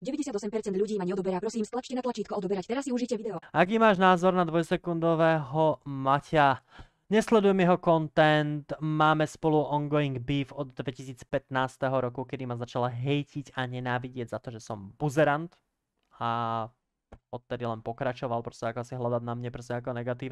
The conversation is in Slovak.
98% ľudí ma neodoberá, prosím, stlačte na tlačítko odoberať, teraz si užite video. Aký máš názor na dvojsekundového Maťa? Nesledujem jeho content, máme spolu ongoing beef od 2015 roku, kedy ma začala hejtiť a nenávidieť za to, že som buzerant. A odtedy len pokračoval, proste ako si hľadať na mne, proste ako negatívne.